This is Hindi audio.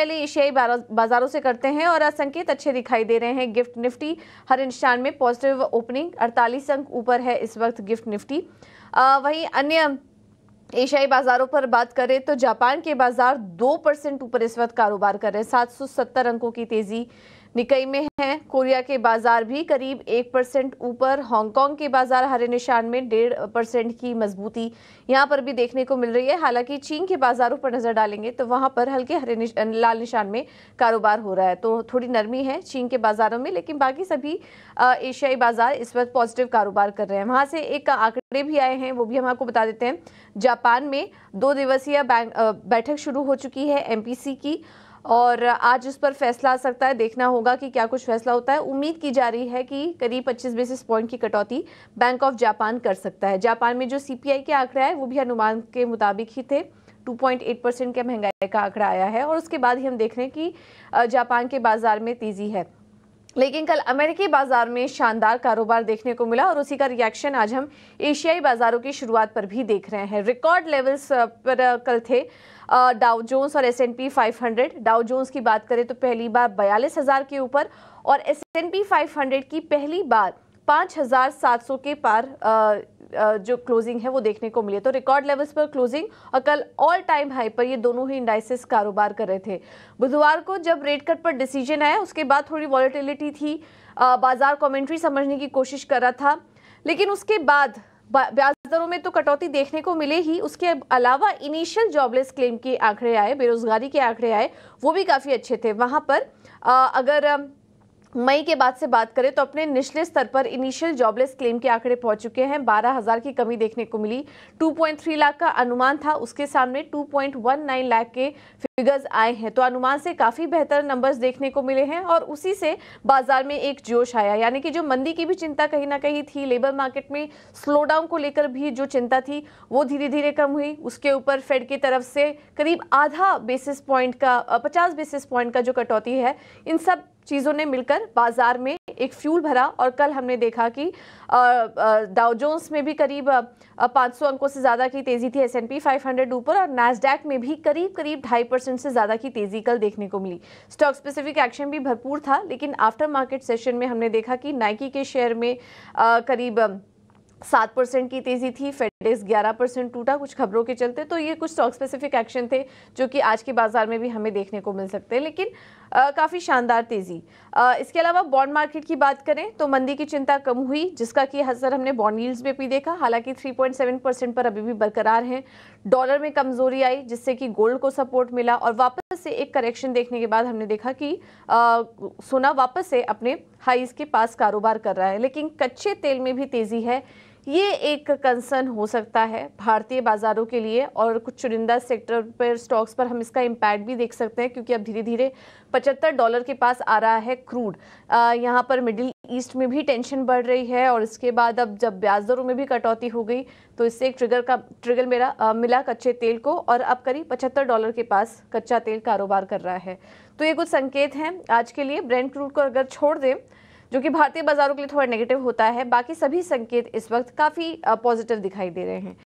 पहले एशियाई बाजारों से करते हैं और संकेत अच्छे दिखाई दे रहे हैं गिफ्ट निफ्टी हर इंसान में पॉजिटिव ओपनिंग अड़तालीस अंक ऊपर है इस वक्त गिफ्ट निफ्टी आ, वहीं अन्य एशियाई बाजारों पर बात करें तो जापान के बाजार दो परसेंट ऊपर इस वक्त कारोबार कर रहे हैं सात अंकों की तेजी निकई में है कोरिया के बाजार भी करीब एक परसेंट ऊपर हांगकांग के बाजार हरे निशान में डेढ़ परसेंट की मजबूती यहाँ पर भी देखने को मिल रही है हालांकि चीन के बाजारों पर नजर डालेंगे तो वहाँ पर हल्के हरे निशान, लाल निशान में कारोबार हो रहा है तो थोड़ी नरमी है चीन के बाजारों में लेकिन बाकी सभी एशियाई बाजार इस वक्त पॉजिटिव कारोबार कर रहे हैं वहाँ से एक आंकड़े भी आए हैं वो भी हम आपको बता देते हैं जापान में दो दिवसीय बैठक शुरू हो चुकी है एमपीसी की और आज उस पर फैसला आ सकता है देखना होगा कि क्या कुछ फैसला होता है उम्मीद की जा रही है कि करीब 25 बेसिस पॉइंट की कटौती बैंक ऑफ जापान कर सकता है जापान में जो सीपीआई के आंकड़ा है वो भी अनुमान के मुताबिक ही थे 2.8 परसेंट के महंगाई का आंकड़ा आया है और उसके बाद ही हम देख रहे हैं कि जापान के बाजार में तेज़ी है लेकिन कल अमेरिकी बाजार में शानदार कारोबार देखने को मिला और उसी का रिएक्शन आज हम एशियाई बाजारों की शुरुआत पर भी देख रहे हैं रिकॉर्ड लेवल्स पर कल थे डाउ जोन्स और S and P five hundred Dow Jones की बात करें तो पहली बार बयालीस हज़ार के ऊपर और S and P five hundred की पहली बार पाँच हज़ार सात सौ के पार आ, जो क्लोजिंग है वो देखने को मिली तो रिकॉर्ड लेवल्स पर क्लोजिंग और कल ऑल टाइम हाई पर ये दोनों ही इंडाइसिस कारोबार कर रहे थे बुधवार को जब रेट कट पर डिसीजन आया उसके बाद थोड़ी वॉलीटिलिटी थी बाजार कमेंट्री समझने की कोशिश कर रहा था लेकिन उसके बाद ब्याज दरों में तो कटौती देखने को मिले ही उसके अलावा इनिशियल जॉबलेस क्लेम के आंकड़े आए बेरोजगारी के आंकड़े आए वो भी काफ़ी अच्छे थे वहां पर अगर मई के बाद से बात करें तो अपने निचले स्तर पर इनिशियल जॉबलेस क्लेम के आंकड़े पहुंच चुके हैं बारह हजार की कमी देखने को मिली 2.3 लाख का अनुमान था उसके सामने 2.19 लाख के फिगर्स आए हैं तो अनुमान से काफ़ी बेहतर नंबर्स देखने को मिले हैं और उसी से बाजार में एक जोश आया यानी कि जो मंदी की भी चिंता कहीं ना कहीं थी लेबर मार्केट में स्लो डाउन को लेकर भी जो चिंता थी वो धीरे धीरे कम हुई उसके ऊपर फेड की तरफ से करीब आधा बेसिस पॉइंट का पचास बेसिस पॉइंट का जो कटौती है इन सब चीज़ों ने मिलकर बाज़ार में एक फ्यूल भरा और कल हमने देखा कि डाउजोन्स में भी करीब 500 अंकों से ज़्यादा की तेज़ी थी एस एन पी ऊपर और नैसडैक में भी करीब करीब ढाई परसेंट से ज़्यादा की तेज़ी कल देखने को मिली स्टॉक स्पेसिफिक एक्शन भी भरपूर था लेकिन आफ्टर मार्केट सेशन में हमने देखा कि नाइकी के शेयर में आ, करीब सात परसेंट की तेज़ी थी फेडेस ग्यारह परसेंट टूटा कुछ खबरों के चलते तो ये कुछ स्टॉक स्पेसिफिक एक्शन थे जो कि आज के बाज़ार में भी हमें देखने को मिल सकते हैं लेकिन काफ़ी शानदार तेज़ी इसके अलावा बॉन्ड मार्केट की बात करें तो मंदी की चिंता कम हुई जिसका कि असर हमने बॉन्ड यील्ड्स में भी देखा हालांकि 3.7 परसेंट पर अभी भी बरकरार हैं डॉलर में कमज़ोरी आई जिससे कि गोल्ड को सपोर्ट मिला और वापस से एक करेक्शन देखने के बाद हमने देखा कि आ, सोना वापस से अपने हाईज के पास कारोबार कर रहा है लेकिन कच्चे तेल में भी तेज़ी है ये एक कंसर्न हो सकता है भारतीय बाज़ारों के लिए और कुछ चुनिंदा सेक्टर पर स्टॉक्स पर हम इसका इम्पैक्ट भी देख सकते हैं क्योंकि अब धीरे धीरे 75 डॉलर के पास आ रहा है क्रूड यहाँ पर मिडिल ईस्ट में भी टेंशन बढ़ रही है और इसके बाद अब जब ब्याज दरों में भी कटौती हो गई तो इससे एक ट्रिगर का ट्रिगर मेरा आ, मिला कच्चे तेल को और अब करीब पचहत्तर डॉलर के पास कच्चा तेल कारोबार कर रहा है तो ये कुछ संकेत हैं आज के लिए ब्रेंड क्रूड को अगर छोड़ दें जो कि भारतीय बाज़ारों के लिए थोड़ा नेगेटिव होता है बाकी सभी संकेत इस वक्त काफ़ी पॉजिटिव दिखाई दे रहे हैं